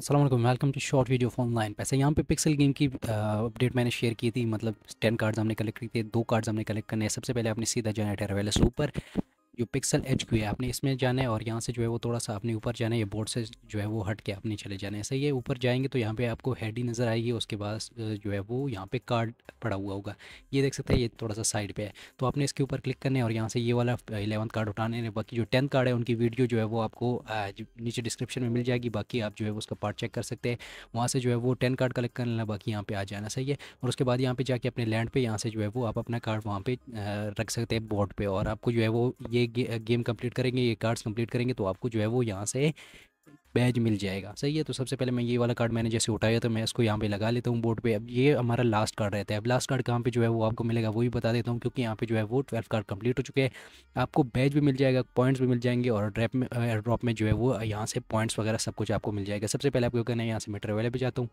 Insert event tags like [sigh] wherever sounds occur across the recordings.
Aslam welcome to short video for online पैसे यहाँ पे पिक्सल गेम की अपडेट uh, मैंने शेयर की थी मतलब टेन कार्ड्स हमने कलेक्ट की थे दो कार्ड्स हमने कलेक्ट करने हैं सबसे पहले आपने सीधा जाना है टेरावेलस ऊपर जो पिक्सल एच क्यू है आपने इसमें जाना है और यहाँ से जो है वो थोड़ा सा आपने ऊपर जाना है ये बोर्ड से जो है वो हट के आपने चले जाना है ऐसे ये ऊपर जाएंगे तो यहाँ पे आपको हेड ही नज़र आएगी उसके बाद जो है वो यहाँ पे कार्ड पड़ा हुआ होगा ये देख सकते हैं ये थोड़ा सा साइड पे है तो आपने इसके ऊपर क्लिक करने और यहाँ से ये वाला इलेवंथ कार्ड उठाने हैं बाकी जो टेंथ कार्ड है उनकी वीडियो जो है वो आपको नीचे डिस्क्रिप्शन में मिल जाएगी बाकी आप जो है वो उसका पार्ट चेक कर सकते हैं वहाँ से जो है वो टेन कार्ड कलेक्ट कर लेना बाकी यहाँ पर आ जाना सही है और उसके बाद यहाँ पर जाके अपने लैंड पर यहाँ से जो है वो आप अपना कार्ड वहाँ पर रख सकते हैं बोर्ड पर और आपको जो है वो ये गेम कंप्लीट करेंगे ये कार्ड्स कंप्लीट करेंगे तो आपको जो है वो यहाँ से बैज मिल जाएगा सही है तो सबसे पहले मैं ये वाला कार्ड मैंने जैसे उठाया तो मैं इसको यहाँ पे लगा लेता हूँ बोर्ड पे अब ये हमारा लास्ट कार्ड रहता है अब लास्ट कार्ड कहाँ पे जो है वो आपको मिलेगा वही बता देता हूँ क्योंकि यहाँ पे जो है वो ट्वेल्व कार्ड कंप्लीट हो चुके हैं आपको बैज भी मिल जाएगा पॉइंट्स भी मिल जाएंगे और ड्रैप में ड्रॉप में जो है वो यहाँ से पॉइंट्स वगैरह सब कुछ आपको मिल जाएगा सबसे पहले आपको कहना है यहाँ से मैं ट्रेवल पर जाता हूँ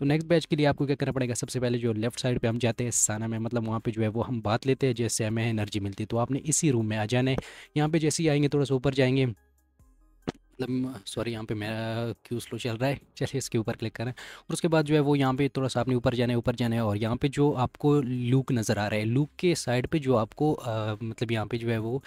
तो नेक्स्ट बैच के लिए आपको क्या करना पड़ेगा सबसे पहले जो लेफ्ट साइड पे हम जाते हैं साना में मतलब वहाँ पे जो है वो हम बात लेते हैं जैसे हमें एनर्जी मिलती है तो आपने इसी रूम में आ जाना है यहाँ पे जैसे ही आएंगे थोड़ा सा ऊपर जाएंगे मतलब सॉरी यहाँ पे मेरा क्यू स्लो चल रहा है [laughs] चलिए इसके ऊपर क्लिक करें और उसके बाद जो है वो यहाँ पे थोड़ा सा आपने ऊपर जाना है ऊपर जाना है और यहाँ पे जो आपको लूक नज़र आ रहा है लूक के साइड पे जो आपको आ, मतलब यहाँ पे जो है वो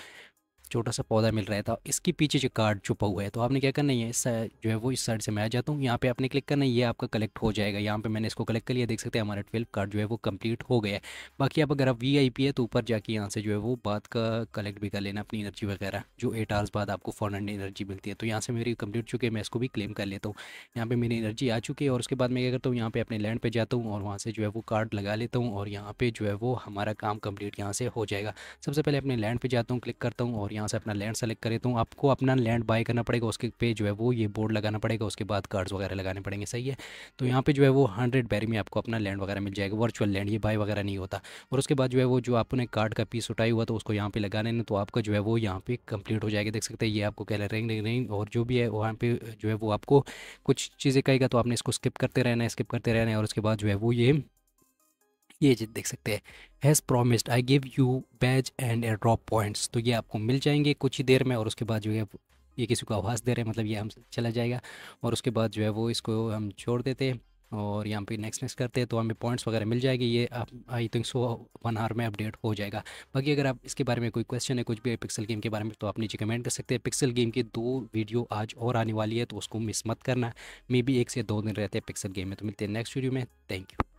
छोटा सा पौधा मिल रहा था तो इसके पीछे जो कार्ड छुपा हुआ है तो आपने क्या करना है इस जो है वो इस साइड से मैं आ जाता हूँ यहाँ पे आपने क्लिक करना है ये आपका कलेक्ट हो जाएगा यहाँ पे मैंने इसको कलेक्ट कर लिया देख सकते हैं हमारा ट्वेल्व कार्ड जो है वो कंप्लीट हो गया है बाकी आप अगर आप वी आई पी है तो ऊपर जाके यहाँ से जो है वो बात का कलेक्ट भी कर लेना अपनी एनर्जी वगैरह जो एट आवर्स बाद आपको फोर एनर्जी मिलती है तो यहाँ से मेरी कंप्लीट चुकी है मैं इसको भी क्लेम कर लेता हूँ यहाँ पर मेरी एनर्जी आ चुकी है और उसके बाद मैं क्या करता हूँ यहाँ पर अपने लैंड पर जाता हूँ और वहाँ से जो है वो कार्ड लगा लेता हूँ और यहाँ पर जो है वो हमारा काम कम्प्लीट यहाँ से हो जाएगा सबसे पहले अपने लैंड पर जाता हूँ क्लिक करता हूँ और यहाँ से अपना लैंड सेलेक्ट करें तो आपको अपना लैंड बाय करना पड़ेगा उसके पे जो है वो ये बोर्ड लगाना पड़ेगा उसके बाद कार्ड्स वगैरह लगाने पड़ेंगे सही है तो यहाँ पे जो है वो हंड्रेड बैरी में आपको अपना लैंड वगैरह मिल जाएगा वर्चुअल लैंड ये बाय वगैरह नहीं होता और उसके बाद जो है वो जो आपने कार्ड का पीस उठाई हुआ तो उसको यहाँ पर लगाने तो आपका जो है वो यहाँ पर कंप्लीट हो जाएगा देख सकते हैं ये आपको कह रिंग रिंग रिंग और जो भी है वहाँ पर जो है वो आपको कुछ चीज़ें कहेगा तो आपने इसको स्किप करते रहना है स्किप करते रहना है और उसके बाद जो है वो ये ये चीज़ देख सकते हैं has promised I give you badge and airdrop points तो ये आपको मिल जाएंगे कुछ ही देर में और उसके बाद जो है ये किसी को आवाज़ दे रहे हैं मतलब ये हम चला जाएगा और उसके बाद जो है वो इसको हम छोड़ देते हैं और यहाँ पे नेक्स्ट नेक्स्ट करते हैं तो हमें पॉइंट्स वगैरह मिल जाएगी ये आप I think so one hour में अपडेट हो जाएगा बाकी अगर आप इसके बारे में कोई क्वेश्चन है कुछ भी पिक्सल गेम के बारे में तो आप नीचे कमेंट कर सकते हैं पिक्सल गेम की दो वीडियो आज और आने वाली है तो उसको मिस मत करना मे बी एक से दो दिन रहते हैं पिक्सल गेम में तो मिलते हैं नेक्स्ट वीडियो में थैंक यू